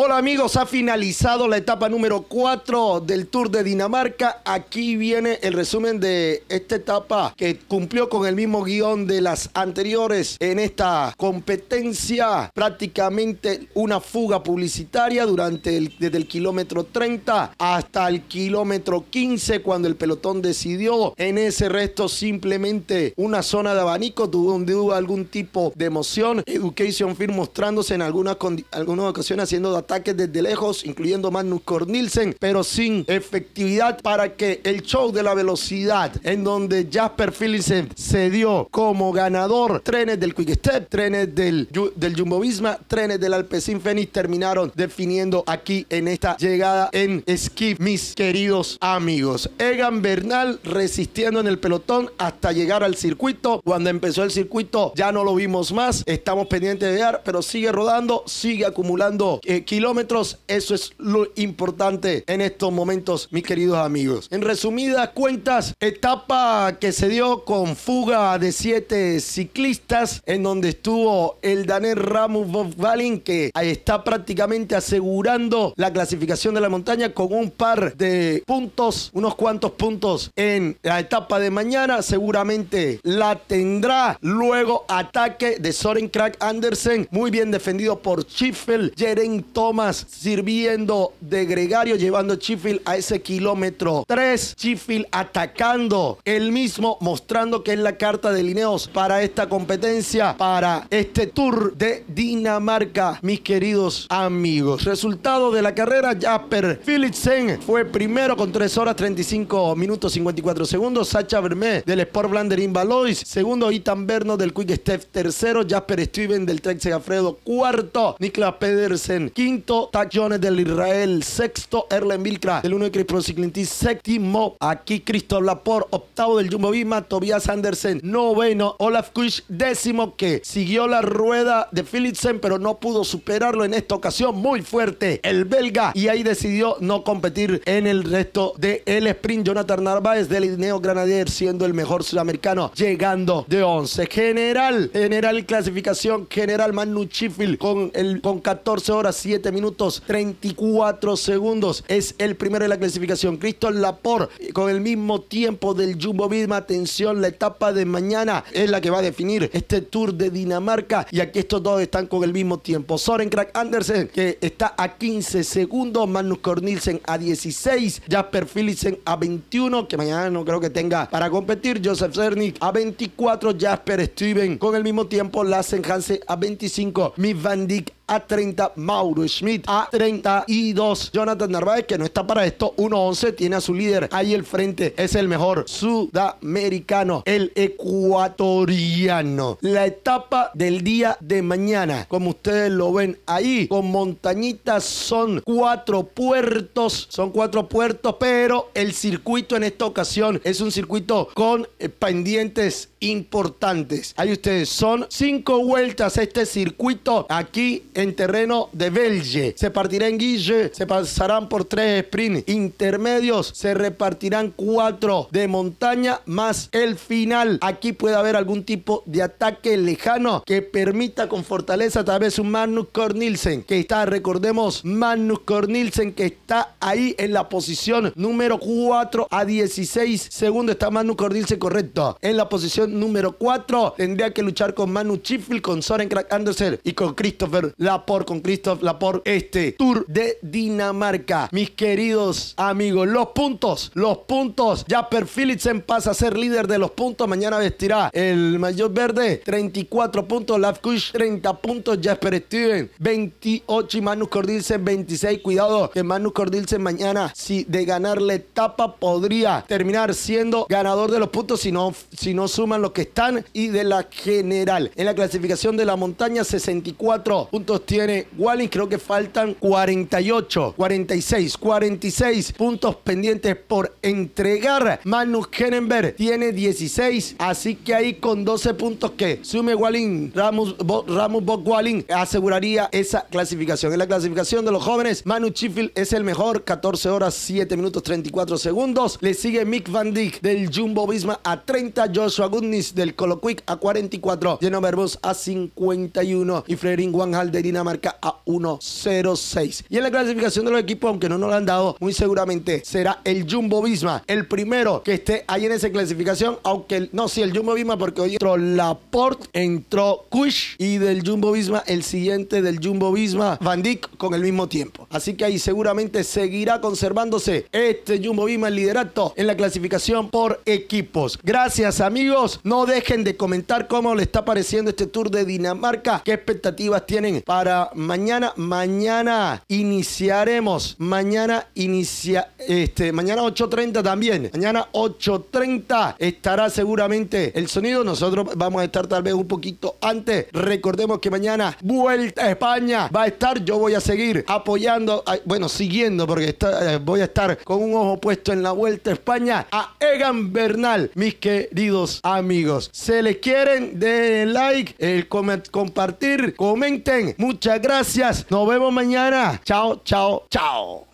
Hola amigos, ha finalizado la etapa número 4 del Tour de Dinamarca. Aquí viene el resumen de esta etapa que cumplió con el mismo guión de las anteriores en esta competencia. Prácticamente una fuga publicitaria durante el, desde el kilómetro 30 hasta el kilómetro 15 cuando el pelotón decidió. En ese resto simplemente una zona de abanico donde hubo algún tipo de emoción. Education firm mostrándose en algunas, algunas ocasiones haciendo ataques desde lejos, incluyendo Magnus Cornilsen, pero sin efectividad para que el show de la velocidad, en donde Jasper Philipsen se dio como ganador, trenes del Quick Step, trenes del, del Jumbo Visma, trenes del Alpecin Fenix terminaron definiendo aquí en esta llegada en Skip, mis queridos amigos. Egan Bernal resistiendo en el pelotón hasta llegar al circuito. Cuando empezó el circuito ya no lo vimos más. Estamos pendientes de dar, pero sigue rodando, sigue acumulando kilómetros. Eso es lo importante en estos momentos, mis queridos amigos. En resumidas cuentas, etapa que se dio con fuga de siete ciclistas, en donde estuvo el danés Ramus Bobvalin, que está prácticamente asegurando la clasificación de la montaña con un par de puntos, unos cuantos puntos en la etapa de mañana. Seguramente la tendrá. Luego ataque de Soren Crack Andersen, muy bien defendido por Schiffel, Jeren Thomas sirviendo de gregario, llevando a a ese kilómetro 3. Chifil atacando, el mismo mostrando que es la carta de Lineos para esta competencia, para este Tour de Dinamarca, mis queridos amigos. Resultado de la carrera, Jasper Philipsen fue primero con 3 horas 35 minutos 54 segundos. Sacha Verme del Sport Blander Invalois, segundo Itan Berno del Quick Step, tercero Jasper Steven del Trek Segafredo, cuarto Niklas Pedersen, quinto quinto Tachones del Israel, sexto Erlen Vilcra, el uno de Chris séptimo aquí Cristo Lapor, octavo del Jumbo Visma, Tobias Andersen, noveno Olaf Kusch, décimo que siguió la rueda de Philipsen, pero no pudo superarlo en esta ocasión muy fuerte el belga y ahí decidió no competir en el resto del el sprint. Jonathan Narváez del Ineo Granadier siendo el mejor sudamericano, llegando de 11. General, general clasificación, general Manu Chifil con, el, con 14 horas minutos 34 segundos. Es el primero de la clasificación. Cristóbal Lapor con el mismo tiempo del Jumbo Visma. Atención, la etapa de mañana es la que va a definir este Tour de Dinamarca. Y aquí estos dos están con el mismo tiempo. Soren Andersen, que está a 15 segundos. Magnus Cornilsen a 16. Jasper Philipsen a 21, que mañana no creo que tenga para competir. Joseph Cernik a 24. Jasper Steven con el mismo tiempo. Lassen Hansen a 25. Mick Van Dijk a 30. Mauro Schmidt a 32. Jonathan Narváez, que no está para esto, 1-11. Tiene a su líder ahí el frente. Es el mejor sudamericano, el ecuatoriano. La etapa del día de mañana, como ustedes lo ven ahí, con montañitas son cuatro puertos. Son cuatro puertos, pero el circuito en esta ocasión es un circuito con eh, pendientes importantes. Ahí ustedes son cinco vueltas este circuito aquí en terreno de Belge. Se partirá en Guille, se pasarán por tres sprints intermedios, se repartirán cuatro de montaña más el final. Aquí puede haber algún tipo de ataque lejano que permita con fortaleza tal vez un Magnus Cornilsen que está, recordemos, Magnus Cornilsen que está ahí en la posición número 4 a 16 segundos. Está Magnus Cornilsen correcto en la posición número 4. Tendría que luchar con Manu chifil con Soren krak Andersen y con Christopher Laporte, con Christopher Laporte, este Tour de Dinamarca. Mis queridos amigos, los puntos, los puntos. Jasper Philipsen pasa a ser líder de los puntos. Mañana vestirá el mayor verde, 34 puntos. Lafkush, 30 puntos. Jasper Steven, 28 y Manu Cordilsen, 26. Cuidado que Manu Cordilsen mañana, si de ganar la etapa, podría terminar siendo ganador de los puntos si no, si no suma los que están y de la general. En la clasificación de la montaña, 64 puntos tiene Walling Creo que faltan 48, 46, 46 puntos pendientes por entregar. Manu Kenenberg tiene 16, así que ahí con 12 puntos que sume Walling Ramos, Ramos Bob aseguraría esa clasificación. En la clasificación de los jóvenes, Manu Chifil es el mejor, 14 horas 7 minutos 34 segundos. Le sigue Mick Van Dijk del Jumbo Visma a 30, Joshua del Coloquic a 44, Lleno verbos a 51 y Frederick Wanhal de Dinamarca a 1.06. Y en la clasificación de los equipos, aunque no nos lo han dado, muy seguramente será el Jumbo Visma, el primero que esté ahí en esa clasificación, aunque no, sí, el Jumbo Visma, porque hoy entró Laporte, entró Kush y del Jumbo Visma, el siguiente del Jumbo Visma, Van Dijk con el mismo tiempo. Así que ahí seguramente seguirá conservándose este Jumbo Visma el liderato en la clasificación por equipos. Gracias amigos no dejen de comentar cómo les está pareciendo este tour de Dinamarca, qué expectativas tienen para mañana. Mañana iniciaremos, mañana inicia, este, mañana 8.30 también, mañana 8.30 estará seguramente el sonido. Nosotros vamos a estar tal vez un poquito antes. Recordemos que mañana vuelta a España va a estar. Yo voy a seguir apoyando, bueno, siguiendo porque eh, voy a estar con un ojo puesto en la vuelta a España a Egan Bernal, mis queridos amigos amigos. Se les quieren, den like, el compartir, comenten. Muchas gracias. Nos vemos mañana. Chao, chao, chao.